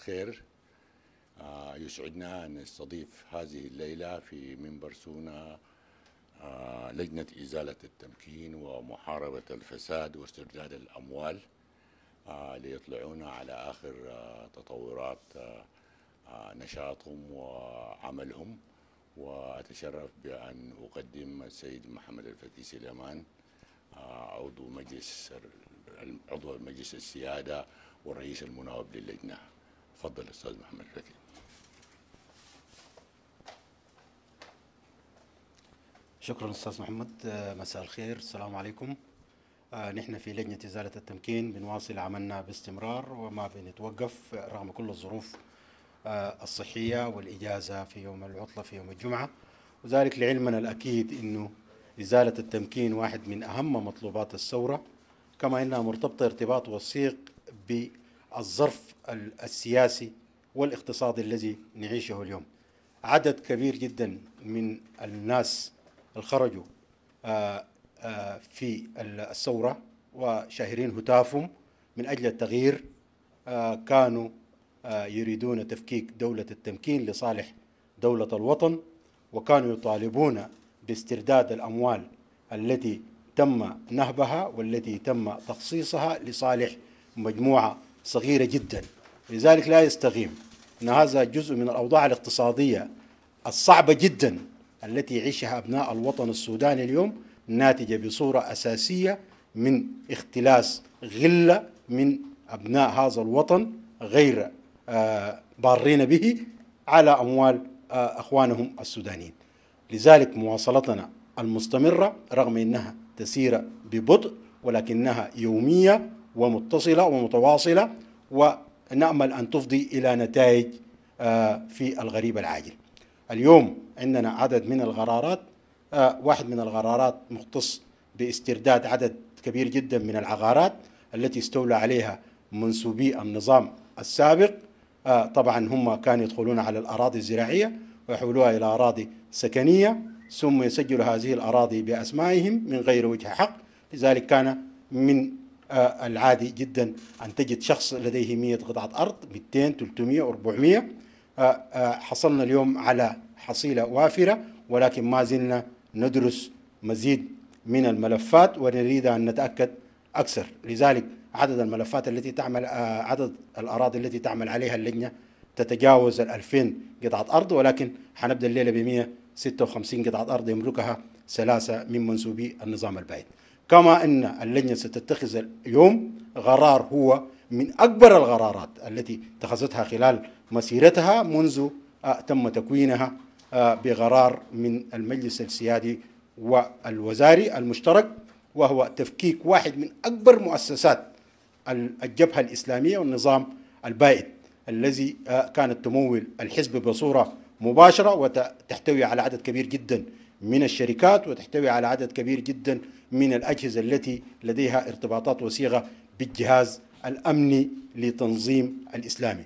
الخير آه، يسعدنا أن نستضيف هذه الليلة في منبر سونا آه، لجنة إزالة التمكين ومحاربة الفساد واسترداد الأموال آه، ليطلعونا على آخر تطورات نشاطهم وعملهم وأتشرف بأن أقدم السيد محمد الفتي سليمان عضو مجلس عضو مجلس السيادة والرئيس المناوب للجنة تفضل استاذ محمد الفكري شكرا استاذ محمد آه، مساء الخير السلام عليكم آه، نحن في لجنة إزالة التمكين بنواصل عملنا باستمرار وما بنتوقف رغم كل الظروف آه، الصحية والإجازة في يوم العطلة في يوم الجمعة وذلك لعلمنا الأكيد أنه إزالة التمكين واحد من أهم مطلوبات الثورة كما أنها مرتبطة ارتباط وثيق بالظرف السياسي والاقتصادي الذي نعيشه اليوم عدد كبير جدا من الناس اللي خرجوا آه، آه، في الثورة وشاهرين هتافهم من أجل التغيير آه، كانوا يريدون تفكيك دولة التمكين لصالح دولة الوطن وكانوا يطالبون باسترداد الأموال التي تم نهبها والتي تم تخصيصها لصالح مجموعة صغيرة جداً لذلك لا يستقيم أن هذا جزء من الأوضاع الاقتصادية الصعبة جدا التي يعيشها أبناء الوطن السوداني اليوم ناتجة بصورة أساسية من اختلاس غلة من أبناء هذا الوطن غير آه، بارين به على أموال آه، أخوانهم السودانيين لذلك مواصلتنا المستمرة رغم أنها تسير ببطء ولكنها يومية ومتصلة ومتواصلة و نأمل أن تفضي إلى نتائج آه، في الغريب العاجل اليوم عندنا عدد من الغرارات آه، واحد من الغرارات مختص باسترداد عدد كبير جدا من العقارات التي استولى عليها منسوبي النظام السابق آه، طبعا هم كانوا يدخلون على الأراضي الزراعية ويحولوها إلى أراضي سكنية ثم يسجلوا هذه الأراضي بأسمائهم من غير وجه حق لذلك كان من آه، العادي جدا أن تجد شخص لديه 100 قطعة أرض 200 300 400 حصلنا اليوم على حصيلة وافرة ولكن ما زلنا ندرس مزيد من الملفات ونريد أن نتأكد أكثر لذلك عدد الملفات التي تعمل آه، عدد الأراضي التي تعمل عليها اللجنة تتجاوز ال 2000 قطعة أرض ولكن حنبدأ الليلة ب 156 قطعة أرض يملكها ثلاثة من منسوبي النظام البائد كما أن اللجنة ستتخذ اليوم قرار هو من أكبر القرارات التي اتخذتها خلال مسيرتها منذ آه، تم تكوينها آه، بقرار من المجلس السيادي والوزاري المشترك وهو تفكيك واحد من أكبر مؤسسات الجبهة الإسلامية والنظام البائد الذي آه، كانت تمول الحزب بصورة مباشرة وتحتوي على عدد كبير جدا من الشركات وتحتوي على عدد كبير جدا من الأجهزة التي لديها ارتباطات وسيغة بالجهاز الأمني لتنظيم الإسلامي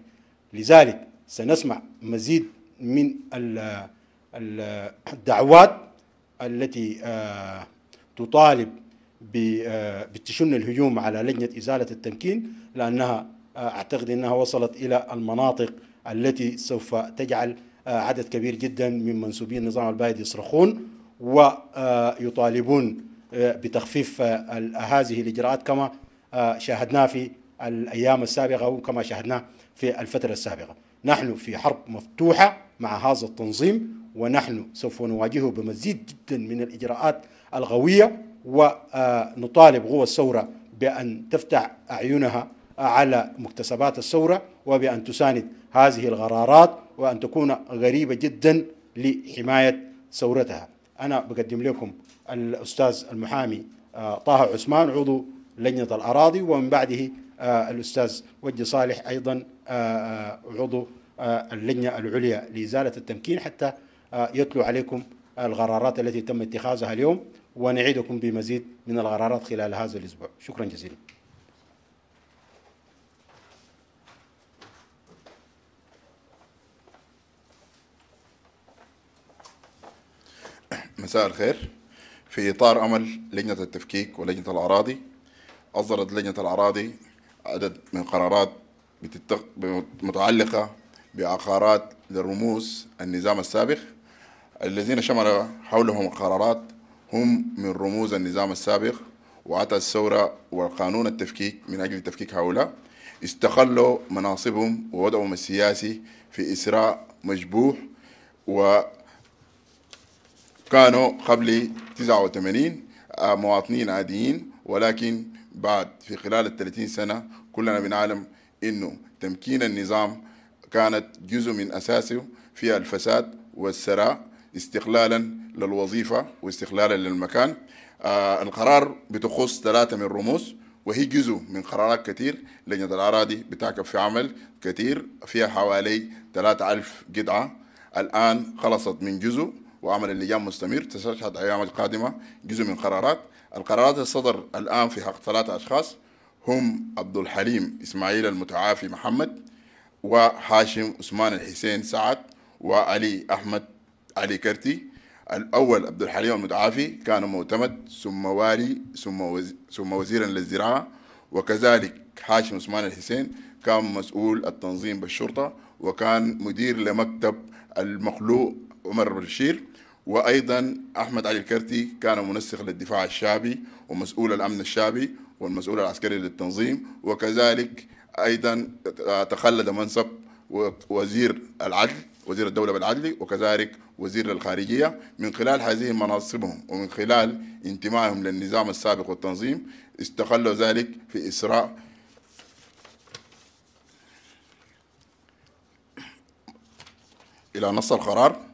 لذلك سنسمع مزيد من الدعوات التي آه، تطالب آه، بتشن الهجوم على لجنة إزالة التمكين لأنها آه، أعتقد أنها وصلت إلى المناطق التي سوف تجعل آه، عدد كبير جدا من منسوبي النظام البائد يصرخون ويطالبون آه، بتخفيف آه، هذه الإجراءات كما شاهدناه في الأيام السابقة وكما شاهدناه في الفترة السابقة نحن في حرب مفتوحة مع هذا التنظيم ونحن سوف نواجهه بمزيد جدا من الإجراءات القوية ونطالب قوى الثورة بأن تفتح أعينها على مكتسبات الثورة وبأن تساند هذه القرارات وأن تكون غريبة جدا لحماية ثورتها أنا بقدم لكم الأستاذ المحامي آه، طه عثمان عضو لجنة الأراضي ومن بعده آه، الأستاذ وجه صالح أيضا آه، عضو اللجنة العليا لإزالة التمكين حتى يتلو عليكم القرارات التي تم اتخاذها اليوم ونعيدكم بمزيد من القرارات خلال هذا الأسبوع شكرا جزيلا مساء الخير في إطار أمل لجنة التفكيك ولجنة الأراضي أصدرت لجنة الأراضي عدد من القرارات متعلقة بعقارات لرموز النظام السابق الذين شمل حولهم القرارات هم من رموز النظام السابق وأتى الثورة والقانون التفكيك من أجل تفكيك هؤلاء استخلوا مناصبهم ووضعهم السياسي في إسراء مشبوه و كانوا قبل 89 آه، مواطنين عاديين ولكن بعد في خلال ال 30 سنة كلنا بنعلم انه تمكين النظام كانت جزء من اساسه في الفساد والثراء استقلالا للوظيفة واستقلالا للمكان آه القرار بتخص ثلاثة من الرموز وهي جزء من قرارات كثير لجنة الأراضي بتعكف في عمل كثير فيها حوالي 3000 قطعة الآن خلصت من جزء وعمل اللجان مستمر تستشهد أيام القادمة جزء من قرارات القرارات الصدر الآن في حق ثلاثة أشخاص هم عبد الحليم إسماعيل المتعافي محمد وحاشم عثمان الحسين سعد وعلي أحمد علي كرتي الأول عبد الحليم المتعافي كان معتمد ثم والي ثم ثم وزيرا للزراعة وكذلك حاشم عثمان الحسين كان مسؤول التنظيم بالشرطة وكان مدير لمكتب المخلوق عمر بشير وايضا احمد علي الكرتي كان منسق للدفاع الشعبي ومسؤول الامن الشعبي والمسؤول العسكري للتنظيم وكذلك ايضا تخلد منصب وزير العدل وزير الدولة بالعدل وكذلك وزير الخارجية من خلال هذه مناصبهم ومن خلال انتمائهم للنظام السابق والتنظيم استغلوا ذلك في إسراء إلى نص القرار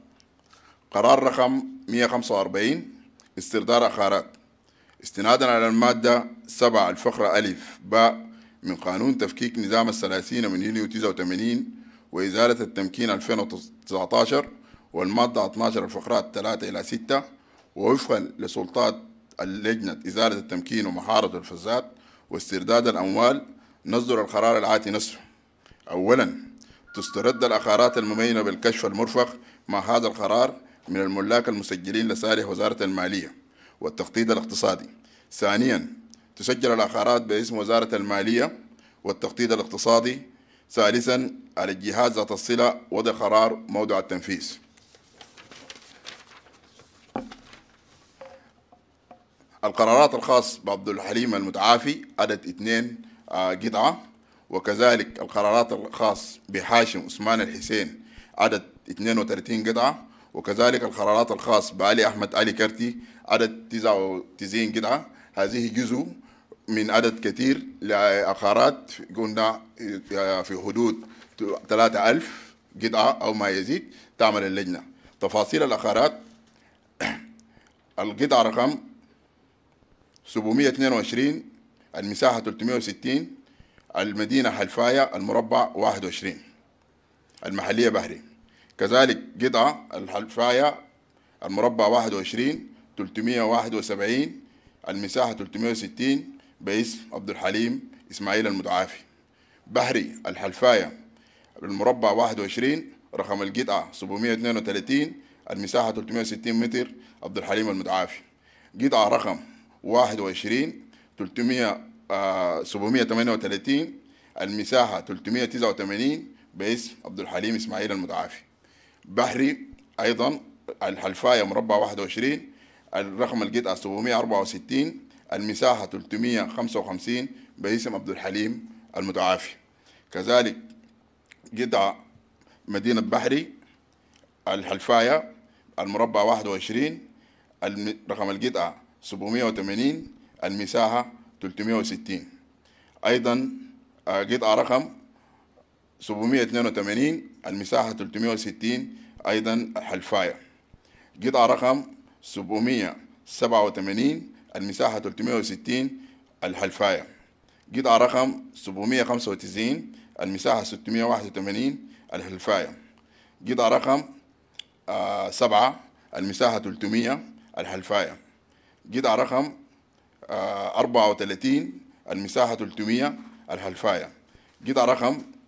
قرار رقم 145 استردار عقارات استنادا على المادة 7 الفقرة ألف باء من قانون تفكيك نظام الثلاثين من يوليو 89 وإزالة التمكين 2019 والمادة 12 الفقرات 3 إلى 6 ووفقا لسلطات اللجنة إزالة التمكين ومحاربة الفساد واسترداد الأموال نصدر القرار العاتي نصفه أولا تسترد الأخارات المميّنة بالكشف المرفق مع هذا القرار من الملاك المسجلين لصالح وزارة المالية والتخطيط الاقتصادي ثانيا تسجل العقارات باسم وزارة المالية والتخطيط الاقتصادي ثالثا على الجهات ذات الصلة وضع قرار موضع التنفيذ القرارات الخاص بعبد الحليم المتعافي عدد اثنين آه، قطعة وكذلك القرارات الخاص بحاشم عثمان الحسين عدد 32 قطعة وكذلك القرارات الخاص بعلي أحمد علي كرتي عدد 99 قطعة هذه جزء من عدد كثير لعقارات قلنا آه، في حدود 3000 قطعة أو ما يزيد تعمل اللجنة تفاصيل العقارات القطعة رقم 722 المساحة 360 المدينة حلفاية المربع 21 المحلية بهرين كذلك قطعة الحلفاية المربع 21 371 المساحة 360 باسم عبد الحليم إسماعيل المتعافي بحري الحلفاية المربع 21 رقم القطعة 732 المساحة 360 متر عبد الحليم المتعافي قطعة رقم 21 300 738 المساحة 389 باسم عبد الحليم إسماعيل المتعافي بحري ايضا الحلفايه مربع 21 الرقم القطعه 764 المساحه 355 باسم عبد الحليم المتعافي كذلك قطعه مدينه بحري الحلفايه المربع 21 رقم القطعه 780 المساحه 360 ايضا قطعه آه، رقم 782 المساحة 360 أيضا حلفاية قطعة رقم 787 المساحة 360 الحلفاية قطعة رقم 795 المساحة 681 الحلفاية قطعة رقم 7 آه، المساحة 300 الحلفاية قطعة رقم 34 آه، المساحة 300 الحلفاية قطعة رقم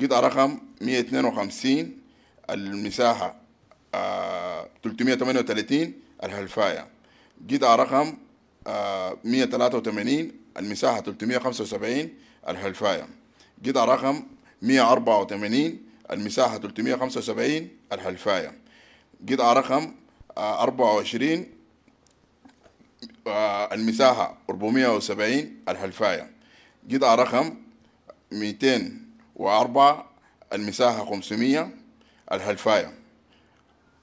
قطعة رقم 152 المساحة آه 338 الهلفاية قطعة رقم آه 183 المساحة 375 الهلفاية قطعة رقم 184 المساحة 375 الهلفاية قطعة رقم آه 24 آه، المساحة 470 الهلفاية قطعة رقم 200 وأربعة المساحة 500 الهلفاية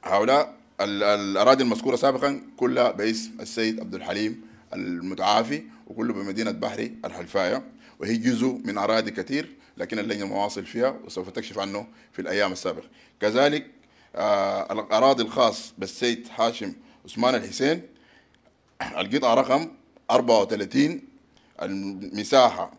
هؤلاء الأراضي المذكورة سابقا كلها باسم السيد عبد الحليم المتعافي وكله بمدينة بحري الحلفاية وهي جزء من أراضي كثير لكن اللجنة مواصل فيها وسوف تكشف عنه في الأيام السابقة كذلك آه الأراضي الخاص بالسيد هاشم عثمان الحسين القطعة رقم 34 المساحة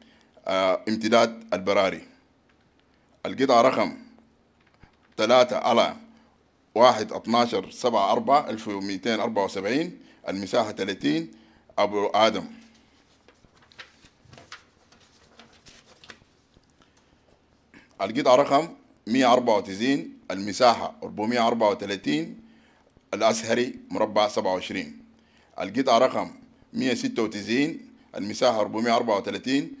آه، امتداد البراري القطعة رقم ثلاثة على واحد اتناشر سبعة أربعة ألف وميتين أربعة وسبعين المساحة تلاتين أبو آدم القطعة رقم مية أربعة وتسعين المساحة أربعمية أربعة وتلاتين الأزهري مربع سبعة وعشرين القطعة رقم مية ستة وتسعين المساحة أربعمية أربعة وتلاتين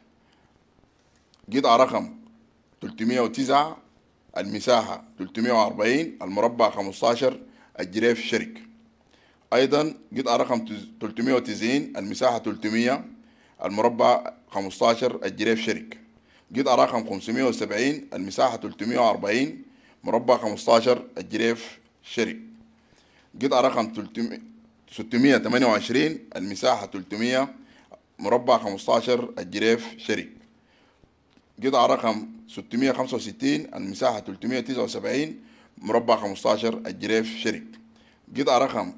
قطعة رقم 309 المساحة 340 المربع 15 الجريف الشرك أيضا قطعة رقم 390 المساحة 300 المربع 15 الجريف شرك قطعة رقم 570 المساحة 340 مربع 15 الجريف شرك قطعة رقم 628 المساحة 300 مربع 15 الجريف شريك قطعة رقم 665 المساحة 379 مربع 15 الجريف شرك قطعة رقم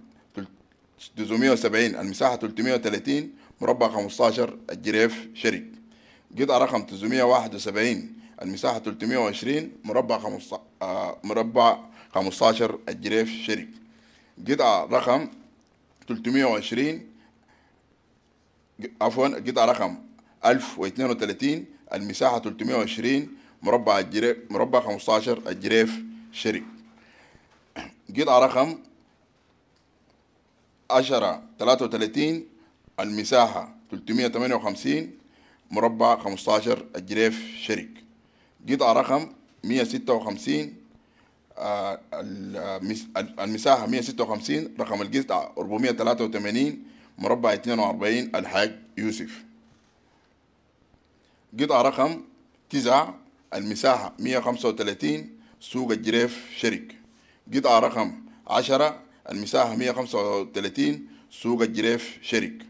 370 المساحة 330 مربع 15 الجريف شرك قطعة رقم 371 المساحة 320 مربع 15 آه، مربع 15 الجريف شرك قطعة رقم 320 عفوا قطعة رقم 1032 المساحة 320 مربع الجريف مربع 15 الجريف شري قطعة رقم 10 33 المساحة 358 مربع 15 الجريف شريك قطعة رقم 156 آه، المساحة 156 رقم القطعة 483 مربع 42 الحاج يوسف قطعة رقم تسعة المساحة مية وثلاثين سوق الجريف شريك قطعة رقم عشرة المساحة مية وثلاثين سوق الجريف شريك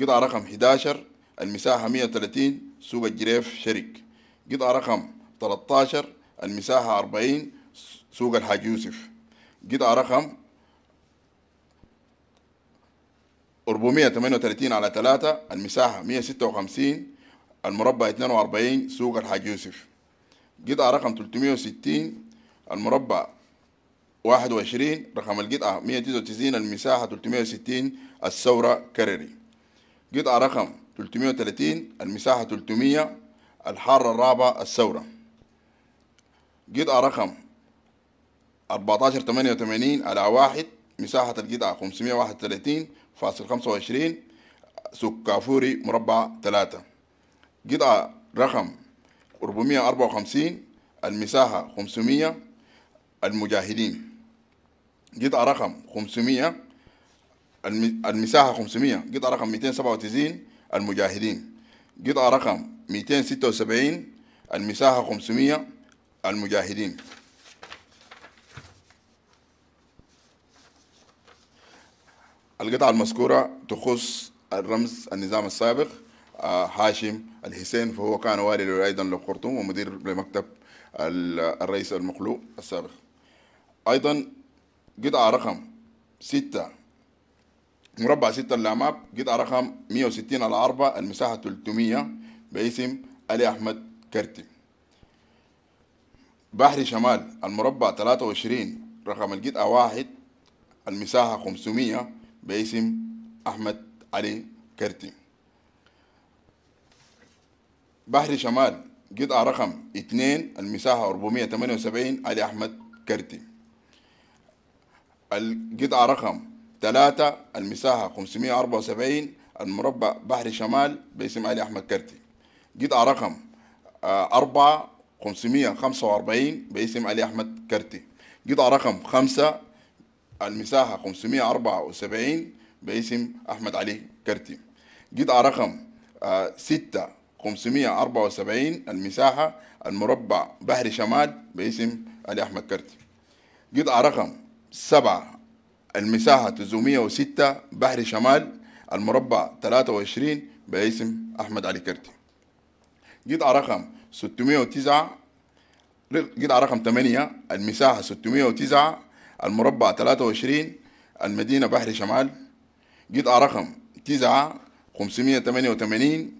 قطعة رقم 11 المساحة 130 سوق الجريف شريك قطعة رقم 13 المساحة 40 سوق الحاج يوسف قطعة رقم 438 على 3 المساحة 156 المربع 42 سوق الحاج يوسف قطعة رقم 360 المربع 21 رقم القطعة 199 المساحة 360 الثورة كرري قطعة رقم 330 المساحة 300 الحارة الرابعة الثورة قطعة رقم 1488 على واحد مساحة القطعة 531 فاصل 25 سوق كافوري مربع 3 قطعة رقم 454 المساحة 500 المجاهدين قطعة رقم 500 المساحة 500 قطعة رقم 297 المجاهدين قطعة رقم 276 المساحة 500 المجاهدين القطعة المذكورة تخص الرمز النظام السابق هاشم الحسين فهو كان والي أيضا للخرطوم ومدير لمكتب الرئيس المخلوق السابق أيضا قطعة رقم ستة مربع ستة اللاماب قطعة رقم 160 على 4 المساحة 300 باسم علي أحمد كرتي بحري شمال المربع 23 رقم القطعة واحد المساحة 500 باسم أحمد علي كرتي بحر شمال قطعة رقم اثنين المساحة اربعمية تمانية وسبعين علي أحمد كرتي القطعة رقم ثلاثة المساحة خمسمية اربعة وسبعين المربع بحر شمال باسم علي أحمد كرتي قطعة رقم آه، أربعة خمسمية خمسة واربعين باسم علي أحمد كرتي قطعة رقم خمسة المساحة خمسمية اربعة وسبعين باسم أحمد علي كرتي قطعة رقم آه، ستة 574 المساحة المربع بحر شمال باسم علي أحمد كرتي قطعة رقم 7 المساحة 906 بحر شمال المربع 23 باسم أحمد علي كرتي قطعة رقم 609 قطعة رقم 8 المساحة 609 المربع 23 المدينة بحر شمال قطعة رقم 9 588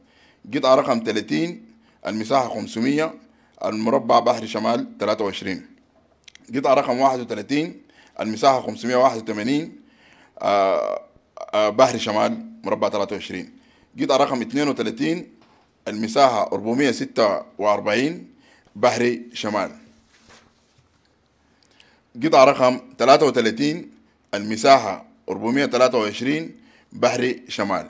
قطعة رقم 30 المساحة 500 المربع بحر شمال 23 قطعة رقم 31 المساحة 581 آه، آه، بحر شمال مربع 23 قطعة رقم 32 المساحة 446 بحر شمال قطعة رقم 33 المساحة 423 بحر شمال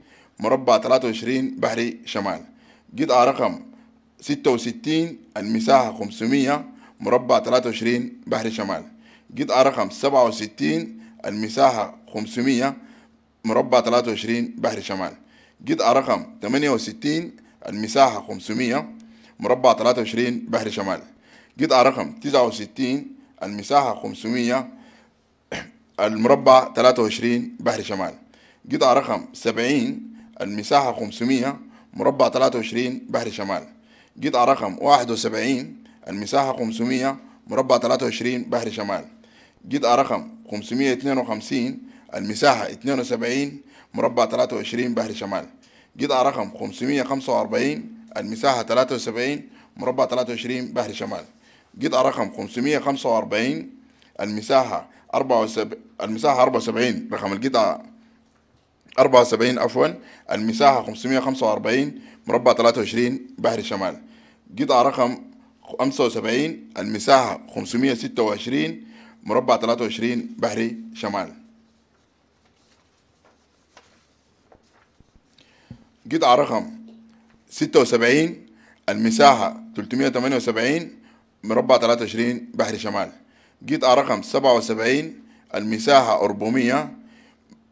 مربع 23 بحري شمال قطعة رقم 66 المساحة 500 مربع 23 بحري شمال قطعة رقم 67 المساحة 500 مربع 23 بحر شمال قطعة رقم 68 المساحة 500 مربع 23 بحر شمال قطعة رقم 69 المساحة 500 المربع 23 بحر شمال قطعة رقم 70 المساحة 500 مربع 23 بحر شمال قطعة رقم 71 المساحة 500 مربع 23 بحر شمال قطعة رقم 552 المساحة 72 مربع 23 بحر شمال قطعة رقم 545 المساحة 73 مربع 23 بحر شمال قطعة رقم 545 المساحة 74 المساحة 74 رقم القطعة 74 عفوا المساحة 545 مربع 23 بحر شمال قطعة رقم 75 المساحة 526 مربع 23 بحر شمال قطعة رقم 76 المساحة 378 مربع 23 بحر شمال قطعة رقم 77 المساحة 400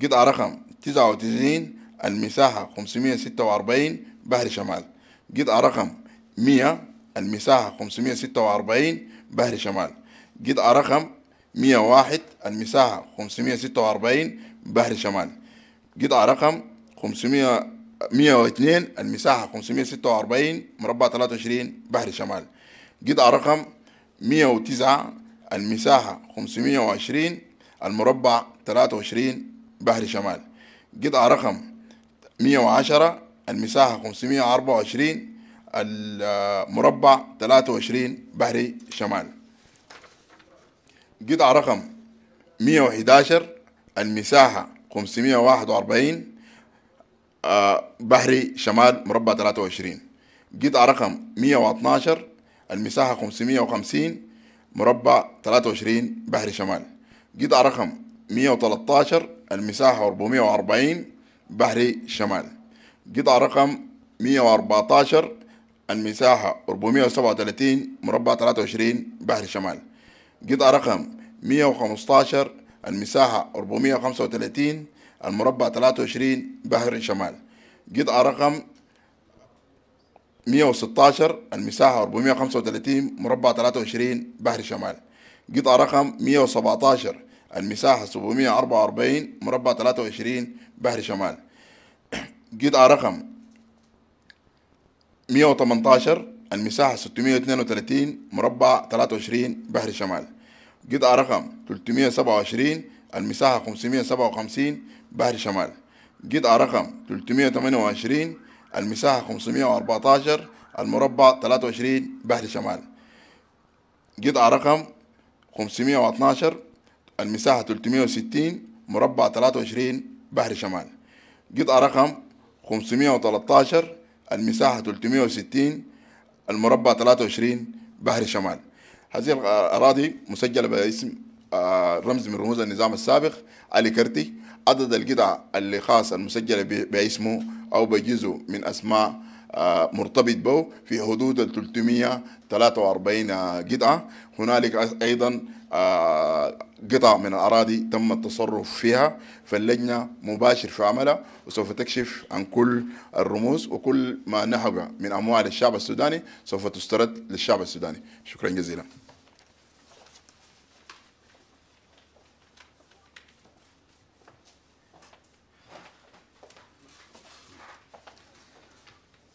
قطعة رقم تسعة وتسعين المساحة خمسمية ستة وأربعين بحر شمال قطعة رقم مية المساحة خمسمية ستة وأربعين بحر شمال قطعة رقم مية واحد المساحة خمسمية ستة وأربعين بحر شمال قطعة رقم خمسمية مية واثنين المساحة خمسمية ستة وأربعين مربع ثلاثة وعشرين بحر شمال قطعة رقم مية وتسعة المساحة خمسمية وعشرين المربع ثلاثة وعشرين بحر شمال قطعة رقم 110 المساحة 524 المربع 23 بحر شمال قطعة رقم 111 المساحة 541 آه، بحر شمال مربع 23 قطعة رقم 112 المساحة 550 مربع 23 بحر شمال قطعة رقم 113 المساحة 440 بحري شمال قطعة رقم 114 المساحة 437 مربع 23 بحري شمال قطعة رقم 115 المساحة 435 المربع 23 بحري شمال قطعة رقم 116 المساحة 435 مربع 23 بحري شمال قطعة رقم 117 المساحة 744 مربع 23 بحر شمال قطعة رقم 118 المساحة 632 مربع 23 بحر شمال قطعة رقم 327 المساحة 557 بحر شمال قطعة رقم 328 المساحة 514 المربع 23 بحر شمال قطعة رقم 512 المساحة 360 مربع 23 بحر شمال قطعة رقم 513 المساحة 360 المربع 23 بحر شمال هذه الأراضي مسجلة باسم آه، رمز من رموز النظام السابق علي كرتي عدد القطع اللي خاص المسجلة باسمه أو بجزء من أسماء آه، مرتبط به في حدود ال 343 قطعة هنالك أيضا آه، قطع من الأراضي تم التصرف فيها فاللجنة مباشر في عملها وسوف تكشف عن كل الرموز وكل ما نهب من أموال الشعب السوداني سوف تسترد للشعب السوداني شكرا جزيلا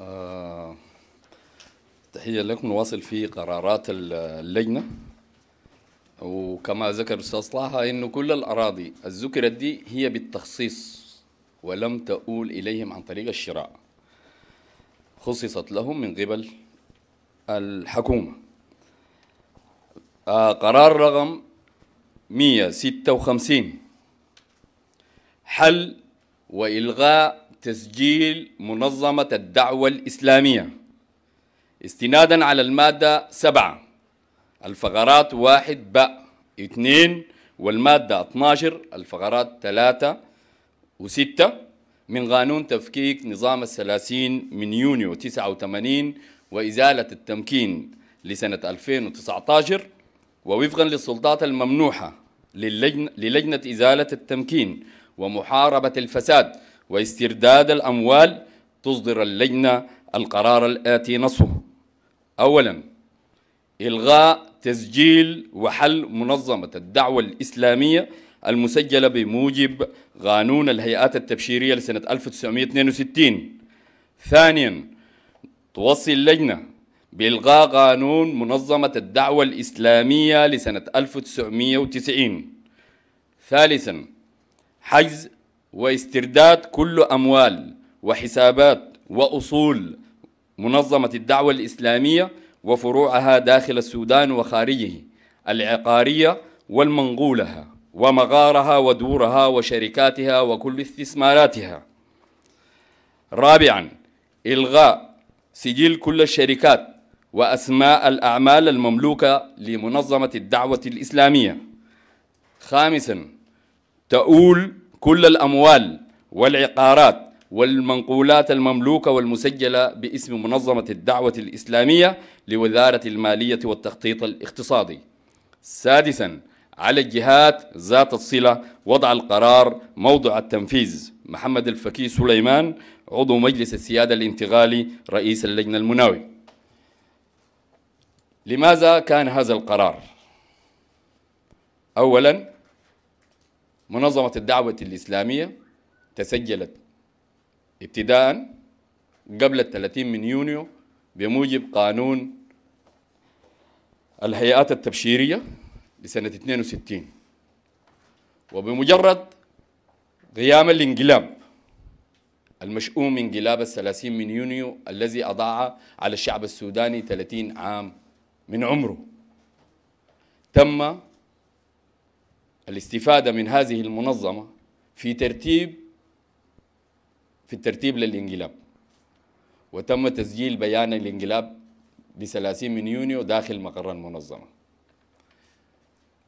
آه، تحية لكم نواصل في قرارات اللجنة وكما ذكر الأستاذ طه أنه كل الأراضي الذكرت دي هي بالتخصيص ولم تؤول إليهم عن طريق الشراء خصصت لهم من قبل الحكومة آه قرار رقم 156 حل وإلغاء تسجيل منظمة الدعوة الإسلامية استنادا على المادة 7 الفقرات 1 باء 2 والمادة 12 الفقرات 3 و6 من قانون تفكيك نظام الثلاثين من يونيو 89 وإزالة التمكين لسنة 2019 ووفقا للسلطات الممنوحة للجنة, للجنة إزالة التمكين ومحاربة الفساد واسترداد الأموال تصدر اللجنة القرار الآتي نصه أولا إلغاء تسجيل وحل منظمة الدعوة الإسلامية المسجلة بموجب قانون الهيئات التبشيرية لسنة 1962 ثانيا توصي اللجنة بإلغاء قانون منظمة الدعوة الإسلامية لسنة 1990 ثالثا حجز واسترداد كل أموال وحسابات وأصول منظمة الدعوة الإسلامية وفروعها داخل السودان وخارجه العقارية والمنغولة ومغارها ودورها وشركاتها وكل استثماراتها رابعا إلغاء سجل كل الشركات وأسماء الأعمال المملوكة لمنظمة الدعوة الإسلامية خامسا تؤول كل الأموال والعقارات والمنقولات المملوكة والمسجلة باسم منظمة الدعوة الإسلامية لوزارة المالية والتخطيط الاقتصادي سادساً على الجهات ذات الصلة وضع القرار موضع التنفيذ محمد الفكي سليمان عضو مجلس السيادة الانتقالي رئيس اللجنة المناوي لماذا كان هذا القرار؟ أولا منظمة الدعوة الإسلامية تسجلت ابتداء قبل ال 30 من يونيو بموجب قانون الهيئات التبشيرية لسنة 62 وبمجرد قيام الانقلاب المشؤوم من انقلاب الثلاثين من يونيو الذي أضاع على الشعب السوداني 30 عام من عمره تم الاستفادة من هذه المنظمة في ترتيب في الترتيب للانقلاب وتم تسجيل بيان الانقلاب ب 30 من يونيو داخل مقر المنظمة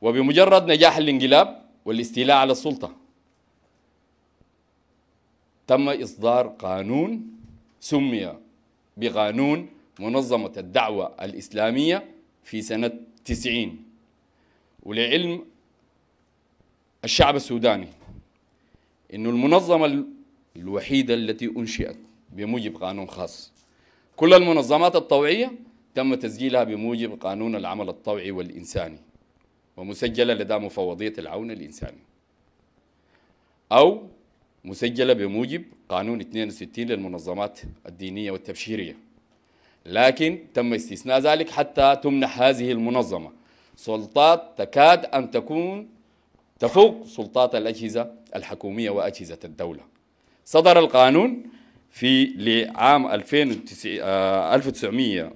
وبمجرد نجاح الانقلاب والاستيلاء على السلطة تم إصدار قانون سمي بقانون منظمة الدعوة الإسلامية في سنة 90 ولعلم الشعب السوداني انه المنظمة الوحيدة التي أنشئت بموجب قانون خاص كل المنظمات الطوعية تم تسجيلها بموجب قانون العمل الطوعي والإنساني ومسجلة لدى مفوضية العون الإنساني أو مسجلة بموجب قانون 62 للمنظمات الدينية والتبشيرية لكن تم استثناء ذلك حتى تمنح هذه المنظمة سلطات تكاد أن تكون تفوق سلطات الأجهزة الحكومية وأجهزة الدولة صدر القانون في لعام 1990 آه،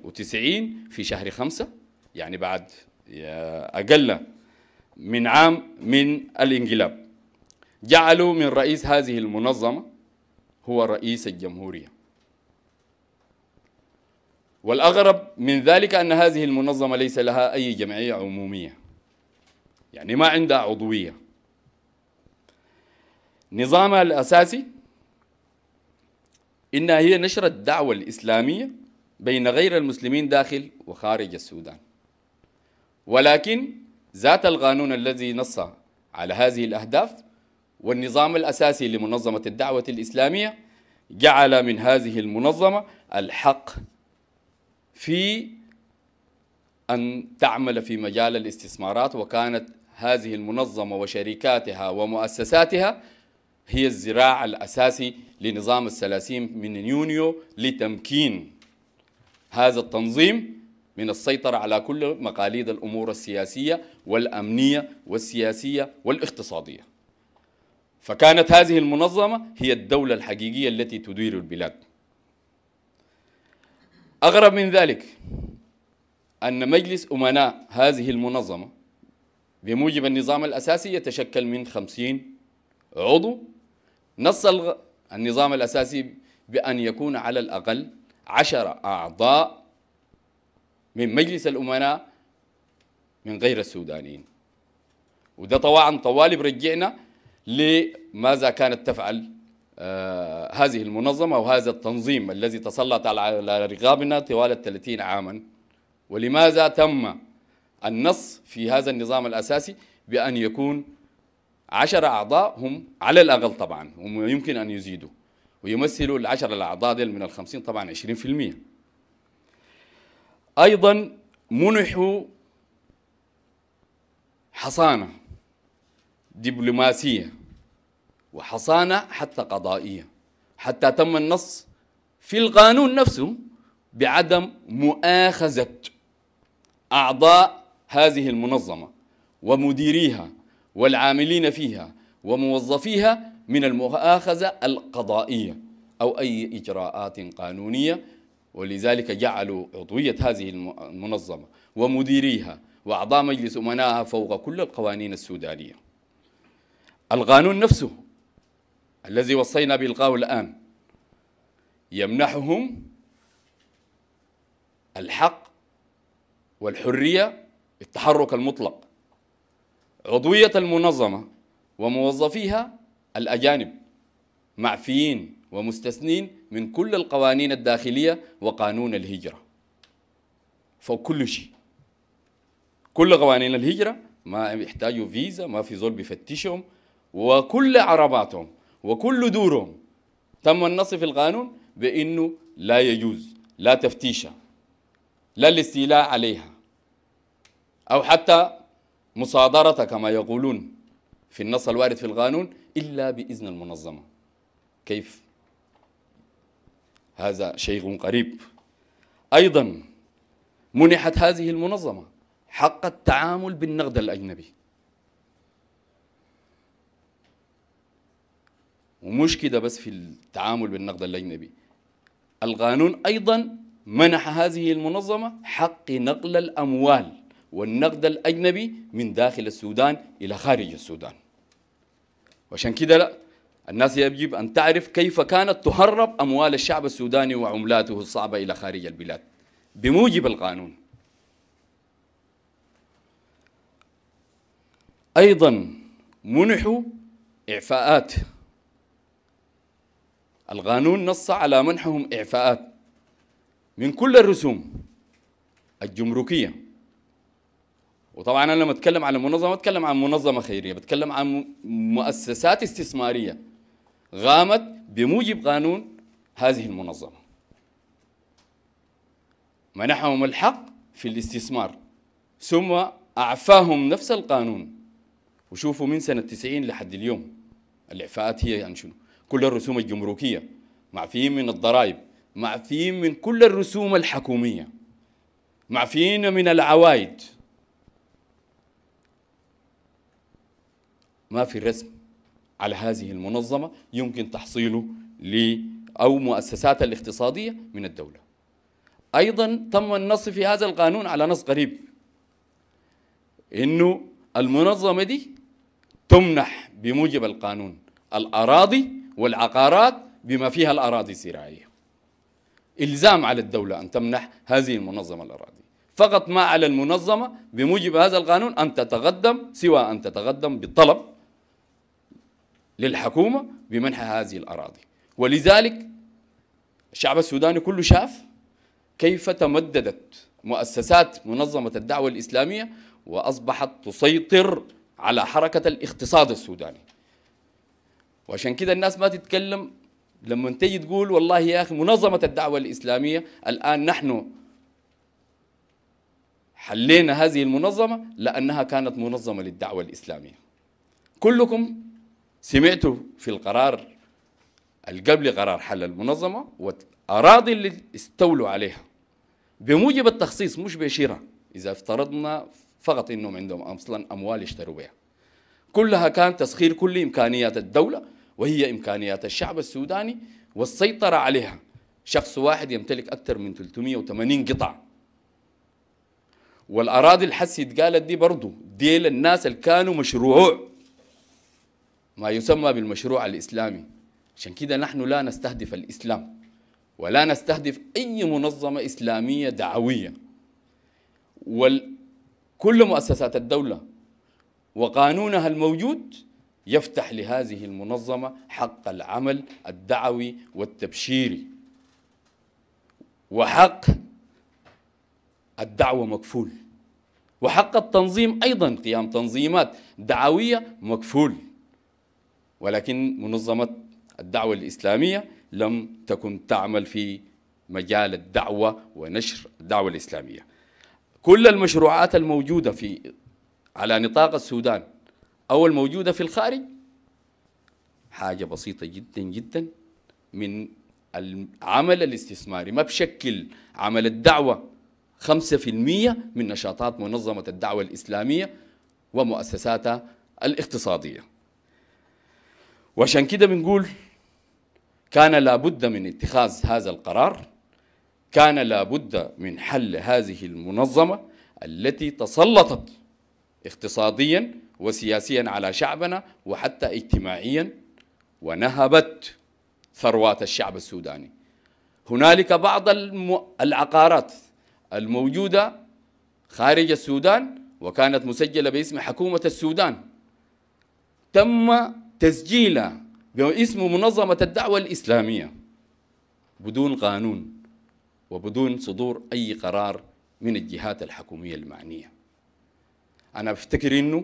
في شهر خمسة يعني بعد أقل من عام من الانقلاب جعلوا من رئيس هذه المنظمة هو رئيس الجمهورية والأغرب من ذلك أن هذه المنظمة ليس لها أي جمعية عمومية يعني ما عندها عضوية نظامها الأساسي إنها هي نشر الدعوة الإسلامية بين غير المسلمين داخل وخارج السودان ولكن ذات القانون الذي نص على هذه الأهداف والنظام الأساسي لمنظمة الدعوة الإسلامية جعل من هذه المنظمة الحق في أن تعمل في مجال الاستثمارات وكانت هذه المنظمة وشركاتها ومؤسساتها هي الزراع الأساسي لنظام السلاسيم من يونيو لتمكين هذا التنظيم من السيطرة على كل مقاليد الأمور السياسية والأمنية والسياسية والاقتصادية فكانت هذه المنظمة هي الدولة الحقيقية التي تدير البلاد أغرب من ذلك أن مجلس أمناء هذه المنظمة بموجب النظام الأساسي يتشكل من خمسين عضو نص النظام الأساسي بأن يكون على الأقل عشر أعضاء من مجلس الأمناء من غير السودانيين وده طبعا طوالي برجعنا لماذا كانت تفعل آه هذه المنظمة وهذا التنظيم الذي تسلط على رقابنا طوال 30 عاما ولماذا تم النص في هذا النظام الأساسي بأن يكون 10 أعضاء هم على الأقل طبعا هم يمكن أن يزيدوا ويمثلوا العشر الأعضاء ديل من الخمسين طبعا 20% أيضا منحوا حصانة دبلوماسية وحصانة حتى قضائية حتى تم النص في القانون نفسه بعدم مؤاخذة أعضاء هذه المنظمة ومديريها والعاملين فيها وموظفيها من المؤاخذة القضائية أو أي إجراءات قانونية ولذلك جعلوا عضوية هذه المنظمة ومديريها وأعضاء مجلس أمنائها فوق كل القوانين السودانية القانون نفسه الذي وصينا بإلقاءه الآن يمنحهم الحق والحرية التحرك المطلق عضوية المنظمة وموظفيها الأجانب معفيين ومستثنين من كل القوانين الداخلية وقانون الهجرة فوق كل شيء كل قوانين الهجرة ما يحتاجوا فيزا ما في زول بيفتشهم وكل عرباتهم وكل دورهم تم النص في القانون بأنه لا يجوز لا تفتيشها لا الاستيلاء عليها أو حتى مصادرة كما يقولون في النص الوارد في القانون إلا بإذن المنظمة كيف؟ هذا شيء قريب أيضا منحت هذه المنظمة حق التعامل بالنقد الأجنبي ومش كده بس في التعامل بالنقد الأجنبي القانون أيضا منح هذه المنظمة حق نقل الأموال والنقد الأجنبي من داخل السودان إلى خارج السودان وعشان كده لا الناس يجب أن تعرف كيف كانت تهرب أموال الشعب السوداني وعملاته الصعبة إلى خارج البلاد بموجب القانون أيضا منحوا إعفاءات القانون نص على منحهم إعفاءات من كل الرسوم الجمركية وطبعا انا لما اتكلم عن المنظمه اتكلم عن منظمه خيريه بتكلم عن مؤسسات استثماريه غامت بموجب قانون هذه المنظمه منحهم الحق في الاستثمار ثم اعفاهم نفس القانون وشوفوا من سنه 90 لحد اليوم الاعفاءات هي يعني شنو كل الرسوم الجمركيه معفيين من الضرائب معفيين من كل الرسوم الحكوميه معفيين من العوائد ما في رسم على هذه المنظمة يمكن تحصيله ل أو مؤسسات الاقتصادية من الدولة أيضا تم النص في هذا القانون على نص قريب أنه المنظمة دي تمنح بموجب القانون الأراضي والعقارات بما فيها الأراضي الزراعية إلزام على الدولة أن تمنح هذه المنظمة الأراضي فقط ما على المنظمة بموجب هذا القانون أن تتقدم سوى أن تتقدم بالطلب للحكومة بمنح هذه الأراضي ولذلك الشعب السوداني كله شاف كيف تمددت مؤسسات منظمة الدعوة الإسلامية وأصبحت تسيطر على حركة الاقتصاد السوداني وعشان كده الناس ما تتكلم لما تجي تقول والله يا أخي منظمة الدعوة الإسلامية الآن نحن حلينا هذه المنظمة لأنها كانت منظمة للدعوة الإسلامية كلكم سمعتوا في القرار القبل قرار حل المنظمة والأراضي اللي استولوا عليها بموجب التخصيص مش بشراء إذا افترضنا فقط إنهم عندهم أصلا أموال يشتروا بها كلها كان تسخير كل إمكانيات الدولة وهي إمكانيات الشعب السوداني والسيطرة عليها شخص واحد يمتلك أكثر من 380 قطعة والأراضي الحسي قالت دي برضو ديل الناس اللي كانوا مشروعوه ما يسمى بالمشروع الإسلامي عشان كده نحن لا نستهدف الإسلام ولا نستهدف أي منظمة إسلامية دعوية وكل مؤسسات الدولة وقانونها الموجود يفتح لهذه المنظمة حق العمل الدعوي والتبشيري وحق الدعوة مكفول وحق التنظيم أيضا قيام تنظيمات دعوية مكفول ولكن منظمة الدعوة الإسلامية لم تكن تعمل في مجال الدعوة ونشر الدعوة الإسلامية كل المشروعات الموجودة في على نطاق السودان أو الموجودة في الخارج حاجة بسيطة جدا جدا من العمل الاستثماري ما بشكل عمل الدعوة 5% من نشاطات منظمة الدعوة الإسلامية ومؤسساتها الاقتصادية وعشان كده بنقول كان لابد من اتخاذ هذا القرار كان لابد من حل هذه المنظمة التي تسلطت اقتصاديا وسياسيا على شعبنا وحتى اجتماعيا ونهبت ثروات الشعب السوداني هنالك بعض العقارات الموجودة خارج السودان وكانت مسجلة باسم حكومة السودان تم تسجيله باسم منظمة الدعوة الإسلامية بدون قانون وبدون صدور أي قرار من الجهات الحكومية المعنية أنا بفتكر إنه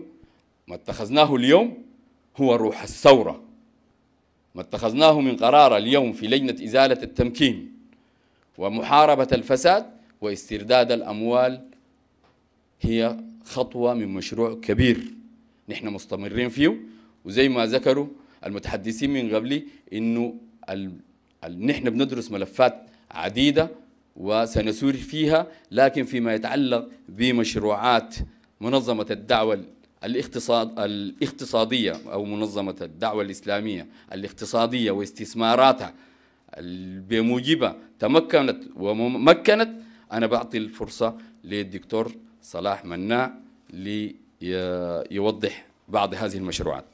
ما اتخذناه اليوم هو روح الثورة ما اتخذناه من قرار اليوم في لجنة إزالة التمكين ومحاربة الفساد واسترداد الأموال هي خطوة من مشروع كبير نحن مستمرين فيه وزي ما ذكروا المتحدثين من قبلي انه نحن بندرس ملفات عديده وسنسور فيها لكن فيما يتعلق بمشروعات منظمه الدعوه الاقتصاد الاقتصاديه او منظمه الدعوه الاسلاميه الاقتصاديه واستثماراتها بموجبها تمكنت ومكنت انا بعطي الفرصه للدكتور صلاح مناع ليوضح بعض هذه المشروعات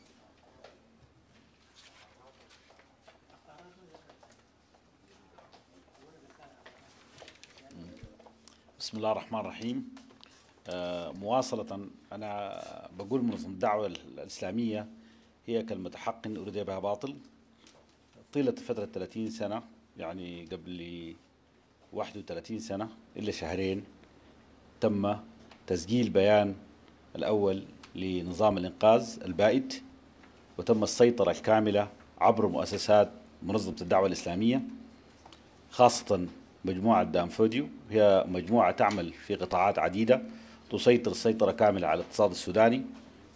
بسم الله الرحمن الرحيم آه، مواصلة أنا بقول منظمة الدعوة الإسلامية هي حق أريد بها باطل طيلة فترة 30 سنة يعني قبل 31 سنة إلا شهرين تم تسجيل بيان الأول لنظام الإنقاذ البائد وتم السيطرة الكاملة عبر مؤسسات منظمة الدعوة الإسلامية خاصة مجموعة دانفوديو هي مجموعة تعمل في قطاعات عديدة تسيطر سيطرة كاملة على الاقتصاد السوداني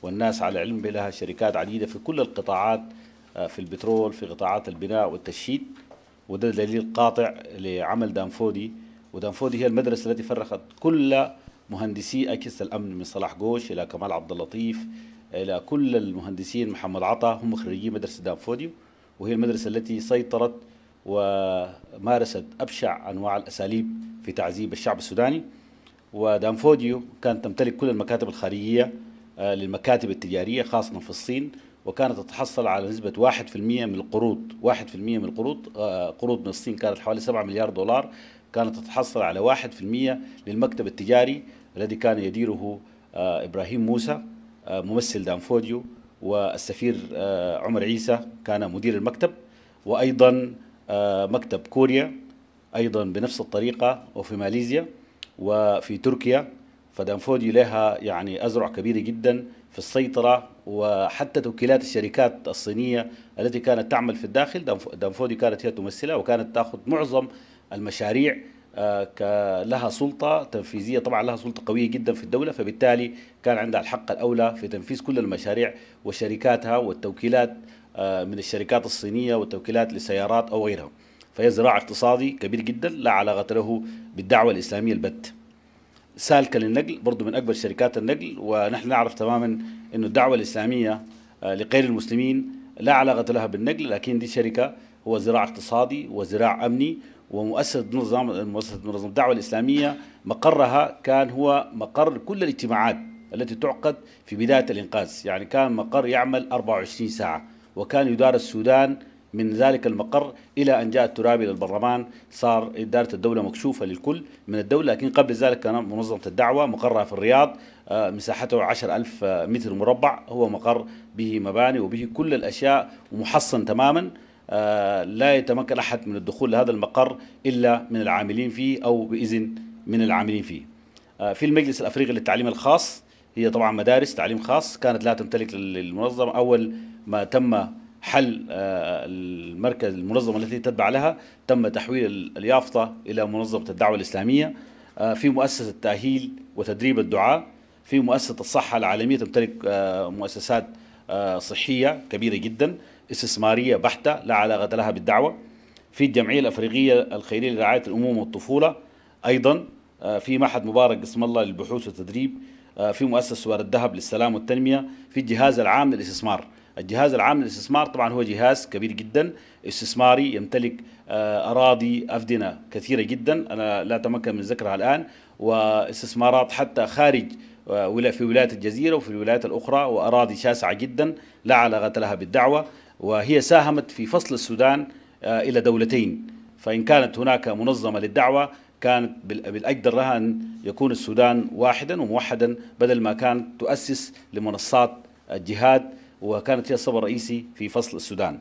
والناس على علم بها شركات عديدة في كل القطاعات آه، في البترول في قطاعات البناء والتشييد وده دليل قاطع لعمل دانفودي ودانفودي هي المدرسة التي فرخت كل مهندسي أجهزة الأمن من صلاح جوش إلى كمال عبد اللطيف إلى كل المهندسين محمد عطا هم خريجي مدرسة دانفوديو وهي المدرسة التي سيطرت ومارست أبشع أنواع الأساليب في تعذيب الشعب السوداني ودانفوديو كانت تمتلك كل المكاتب الخارجية آه، للمكاتب التجارية خاصة في الصين وكانت تتحصل على نسبة 1% من القروض 1% من القروض آه، قروض من الصين كانت حوالي 7 مليار دولار كانت تتحصل على 1% للمكتب التجاري الذي كان يديره آه، إبراهيم موسى ممثل دانفوديو والسفير عمر عيسى كان مدير المكتب وأيضا آه، مكتب كوريا أيضا بنفس الطريقة وفي ماليزيا وفي تركيا فدانفودي لها يعني أذرع كبيرة جدا في السيطرة وحتى توكيلات الشركات الصينية التي كانت تعمل في الداخل دانفودي كانت هي تمثلها وكانت تأخذ معظم المشاريع آه، لها سلطة تنفيذية طبعا لها سلطة قوية جدا في الدولة فبالتالي كان عندها الحق الأولى في تنفيذ كل المشاريع وشركاتها والتوكيلات آه، من الشركات الصينية والتوكيلات للسيارات أو غيرها فهي زراعة اقتصادي كبير جدا لا علاقة له بالدعوة الإسلامية البت سالكة للنقل برضو من أكبر شركات النقل ونحن نعرف تماما أن الدعوة الإسلامية آه، لغير المسلمين لا علاقة لها بالنقل لكن دي شركة هو زراع اقتصادي وزراع أمني ومؤسسة نظام مؤسسة الدعوة الإسلامية مقرها كان هو مقر كل الاجتماعات التي تعقد في بداية الإنقاذ يعني كان مقر يعمل 24 ساعة وكان يدار السودان من ذلك المقر إلى أن جاء الترابي للبرلمان صار إدارة الدولة مكشوفة للكل من الدولة لكن قبل ذلك كان منظمة الدعوة مقرها في الرياض آه، مساحته عشر ألف آه، متر مربع هو مقر به مباني وبه كل الأشياء ومحصن تماما آه، لا يتمكن أحد من الدخول لهذا المقر إلا من العاملين فيه أو بإذن من العاملين فيه في المجلس الأفريقي للتعليم الخاص هي طبعا مدارس تعليم خاص كانت لا تمتلك للمنظمة أول ما تم حل آه، المركز المنظمة التي تتبع لها تم تحويل اليافطة إلى منظمة الدعوة الإسلامية آه، في مؤسسة تأهيل وتدريب الدعاة في مؤسسة الصحة العالمية تمتلك آه، مؤسسات صحية كبيرة جدا استثمارية بحتة لا علاقة لها بالدعوة في الجمعية الأفريقية الخيرية لرعاية الأمومة والطفولة أيضا في معهد مبارك اسم الله للبحوث والتدريب آه، في مؤسسة سوار الذهب للسلام والتنمية في الجهاز العام للاستثمار الجهاز العام للاستثمار طبعا هو جهاز كبير جدا استثماري يمتلك آه، أراضي أفدنة كثيرة جدا أنا لا أتمكن من ذكرها الآن واستثمارات حتى خارج آه، في ولاية الجزيرة وفي الولايات الأخرى وأراضي شاسعة جدا لا علاقة لها بالدعوة وهي ساهمت في فصل السودان إلى دولتين فإن كانت هناك منظمة للدعوة كانت بالأجدر لها أن يكون السودان واحدا وموحدا بدل ما كانت تؤسس لمنصات الجهاد وكانت هي السبب الرئيسي في فصل السودان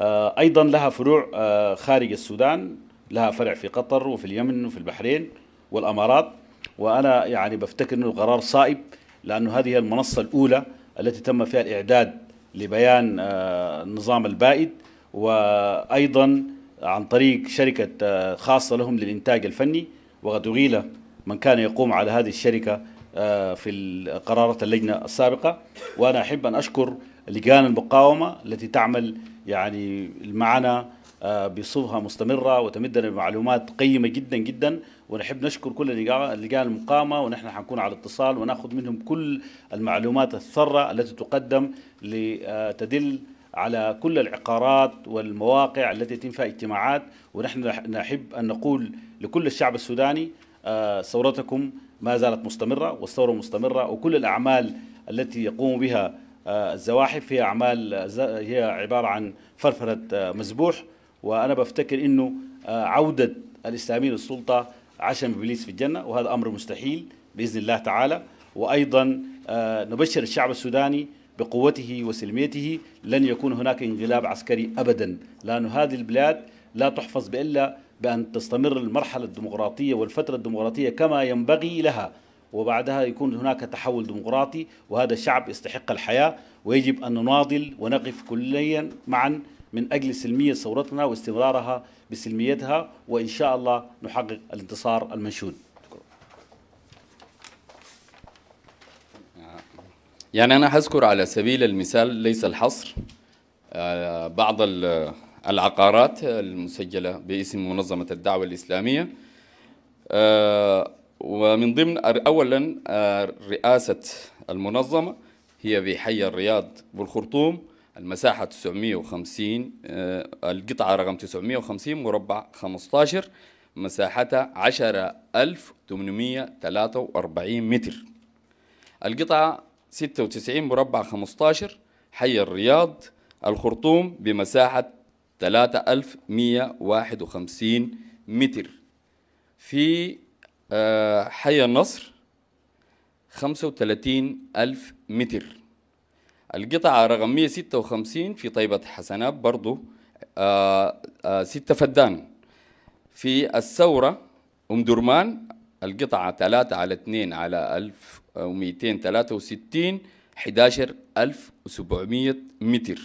آه، أيضا لها فروع آه، خارج السودان لها فرع في قطر وفي اليمن وفي البحرين والأمارات وأنا يعني بفتكر أنه القرار صائب لأنه هذه المنصة الأولى التي تم فيها الإعداد لبيان آه، النظام البائد وأيضا عن طريق شركة آه، خاصة لهم للإنتاج الفني وقد أغيل من كان يقوم على هذه الشركة آه، في قرارات اللجنة السابقة وأنا أحب أن أشكر لجان المقاومة التي تعمل يعني معنا آه، بصفها مستمرة وتمدنا بمعلومات قيمة جدا جدا ونحب نشكر كل لجان المقاومة ونحن حنكون على اتصال وناخذ منهم كل المعلومات الثرة التي تقدم لتدل على كل العقارات والمواقع التي يتم فيها اجتماعات ونحن نحب أن نقول لكل الشعب السوداني آه، ثورتكم ما زالت مستمرة والثورة مستمرة وكل الأعمال التي يقوم بها آه، الزواحف هي أعمال هي عبارة عن فرفرة آه، مذبوح وأنا بفتكر أنه عودة الإسلاميين للسلطة عشان إبليس في الجنة وهذا أمر مستحيل بإذن الله تعالى وأيضا نبشر الشعب السوداني بقوته وسلميته لن يكون هناك انقلاب عسكري أبدا لأن هذه البلاد لا تحفظ الا بأن تستمر المرحلة الديمقراطية والفترة الديمقراطية كما ينبغي لها وبعدها يكون هناك تحول ديمقراطي وهذا الشعب يستحق الحياة ويجب أن نناضل ونقف كليا معا من أجل سلمية ثورتنا واستمرارها بسلميتها وإن شاء الله نحقق الانتصار المنشود يعني أنا أذكر على سبيل المثال ليس الحصر آه، بعض العقارات المسجلة باسم منظمة الدعوة الإسلامية آه، ومن ضمن أولا آه، رئاسة المنظمة هي بحي الرياض والخرطوم المساحة 950 القطعة رقم 950 مربع 15 مساحتها 10843 متر القطعة 96 مربع 15 حي الرياض الخرطوم بمساحة 3151 متر في آه، حي النصر 35000 متر القطعة رقم 156 في طيبة حسنات برضو آه، آه، ستة فدان في الثورة أم درمان القطعة 3 على 2 على 1000 263 11700 متر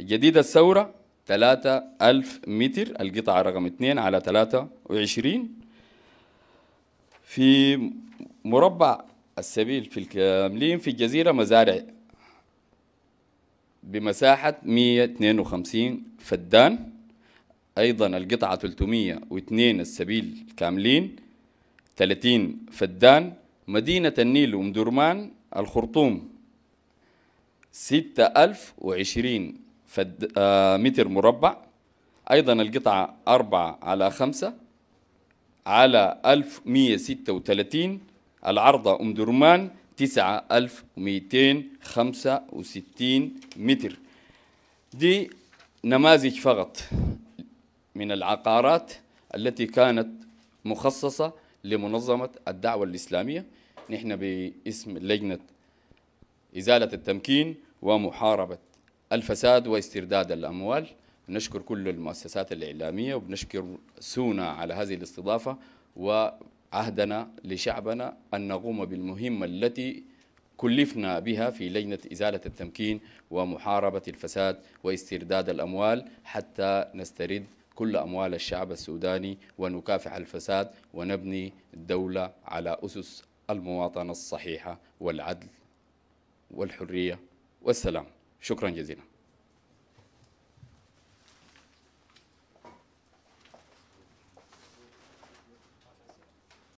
جديد الثورة 3000 متر القطعة رقم 2 على 23 في مربع السبيل في الكاملين في الجزيرة مزارع بمساحة 152 فدان أيضا القطعة 302 السبيل كاملين 30 فدان مدينة النيل أم درمان الخرطوم ستة ألف وعشرين آه، متر مربع أيضا القطعة أربعة على خمسة على ألف مية ستة وثلاثين العرضة أم درمان تسعة ألف ميتين خمسة وستين متر دي نماذج فقط من العقارات التي كانت مخصصة لمنظمة الدعوة الإسلامية نحن باسم لجنة إزالة التمكين ومحاربة الفساد واسترداد الأموال نشكر كل المؤسسات الإعلامية وبنشكر سونا على هذه الاستضافة وعهدنا لشعبنا أن نقوم بالمهمة التي كلفنا بها في لجنة إزالة التمكين ومحاربة الفساد واسترداد الأموال حتى نسترد كل أموال الشعب السوداني ونكافح الفساد ونبني الدولة على أسس المواطنة الصحيحة والعدل والحرية والسلام شكرا جزيلا